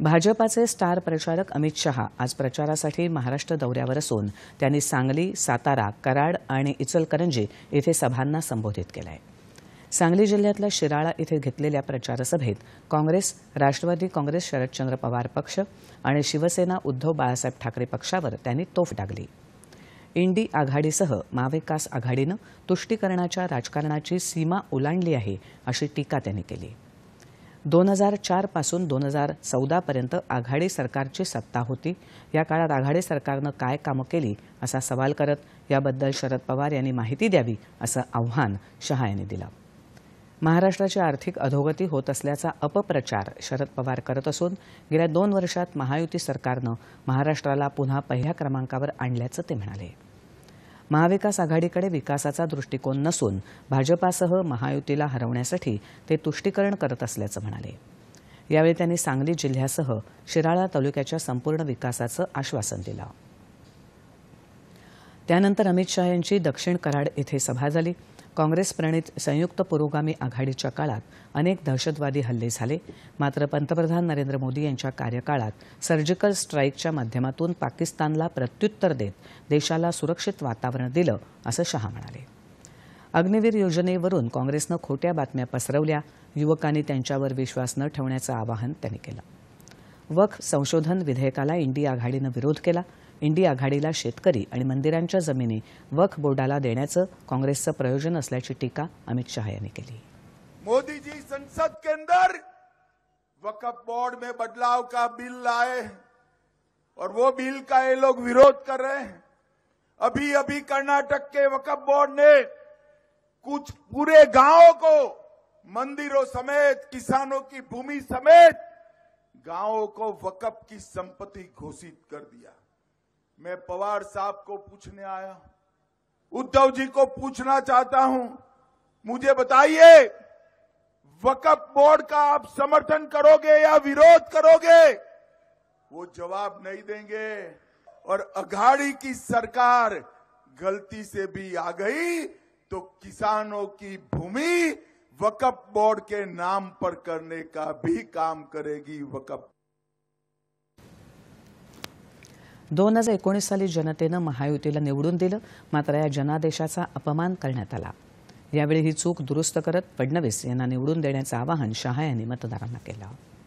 भाजपाचे स्टार प्रचारक अमित शहा आज प्रचारासाठी महाराष्ट्र दौऱ्यावर असून त्यांनी सांगली सातारा कराड आणि इचलकरंजी इथे सभांना संबोधित केलं आहे सांगली जिल्ह्यातल्या शिराळा इथं घेतलेल्या प्रचारसभेत काँग्रेस राष्ट्रवादी काँग्रेस शरदचंद्र पवार पक्ष आणि शिवसेना उद्धव बाळासाहेब ठाकरे पक्षावर त्यांनी तोफ डागली इंडी आघाडीसह महाविकास आघाडीनं तुष्टीकरणाच्या राजकारणाची सीमा ओलांडली आहे अशी टीका त्यांनी केली दोन हजार चारपासून दोन हजार चौदापर्यंत आघाडी सरकारची सत्ता होती या काळात आघाडी सरकारनं काय कामं केली असा सवाल करत याबद्दल शरद पवार यांनी माहिती द्यावी असं आव्हान शहा यांनी दिलं महाराष्ट्राची आर्थिक अधोगती होत असल्याचा अपप्रचार शरद पवार करत असून गेल्या दोन वर्षात महायुती सरकारनं महाराष्ट्राला पुन्हा पहिल्या क्रमांकावर आणल्याचं ते म्हणाले महाविकास आघाडीकडे विकासाचा दृष्टिकोन नसून भाजपासह महायुतीला हरवण्यासाठी ते तुष्टीकरण करत असल्याचं म्हणाले यावेळी त्यांनी सांगली जिल्ह्यासह शिराळा तालुक्याच्या संपूर्ण विकासाचं आश्वासन दिलं त्यानंतर अमित शहा यांची दक्षिण कराड इथे सभा झाली काँग्रेस प्रणित संयुक्त पुरोगामी आघाडीच्या काळात अनेक दहशतवादी हल्ले झाले मात्र पंतप्रधान नरेंद्र मोदी यांच्या कार्यकाळात सर्जिकल स्ट्राईकच्या माध्यमातून पाकिस्तानला प्रत्युत्तर देत देशाला सुरक्षित वातावरण दिलं असं शहा म्हणाले अग्निवीर योजनेवरून काँग्रेसनं खोट्या बातम्या पसरवल्या युवकांनी त्यांच्यावर विश्वास न ठेवण्याचं आवाहन त्यांनी केलं वक्फ संशोधन विधेयकाला इंडिया आघाडीनं विरोध केला इंडी आघाडीला शेक मंदिर जमीनी वक्फ बोर्डाला देने कांग्रेस प्रयोजन टीका अमित शाह मोदी जी संसद के अंदर वक्फ बोर्ड में बदलाव का बिल लाए और वो बिल का ये लोग विरोध कर रहे हैं अभी अभी कर्नाटक के वक्फ बोर्ड ने कुछ पूरे गाँव को मंदिरों समेत किसानों की भूमि समेत गांवों को वक्फ की संपत्ति घोषित कर दिया मैं पवार साहब को पूछने आया उद्धव जी को पूछना चाहता हूं मुझे बताइए वकअप बोर्ड का आप समर्थन करोगे या विरोध करोगे वो जवाब नहीं देंगे और अघाड़ी की सरकार गलती से भी आ गई तो किसानों की भूमि वकअप बोर्ड के नाम पर करने का भी काम करेगी वकअप दोन हजार एकोणीस साली जनतेनं महायुतीला निवडून दिलं मात्र या जनादेशाचा अपमान करण्यात आला यावेळी ही चूक दुरुस्त करत फडणवीस यांना निवडून देण्याचं आवाहन शहा यांनी मतदारांना केलं